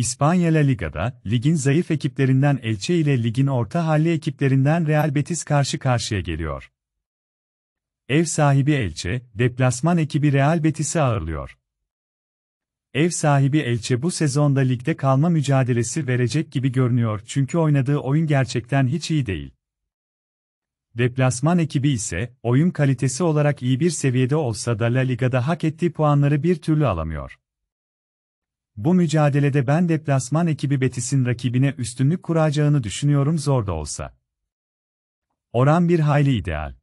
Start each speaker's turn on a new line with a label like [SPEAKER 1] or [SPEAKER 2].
[SPEAKER 1] İspanya La Liga'da, ligin zayıf ekiplerinden Elche ile ligin orta halli ekiplerinden Real Betis karşı karşıya geliyor. Ev sahibi Elche, deplasman ekibi Real Betis'i ağırlıyor. Ev sahibi Elche bu sezonda ligde kalma mücadelesi verecek gibi görünüyor çünkü oynadığı oyun gerçekten hiç iyi değil. Deplasman ekibi ise, oyun kalitesi olarak iyi bir seviyede olsa da La Liga'da hak ettiği puanları bir türlü alamıyor. Bu mücadelede ben deplasman ekibi Betis'in rakibine üstünlük kuracağını düşünüyorum zor da olsa. Oran bir hayli ideal.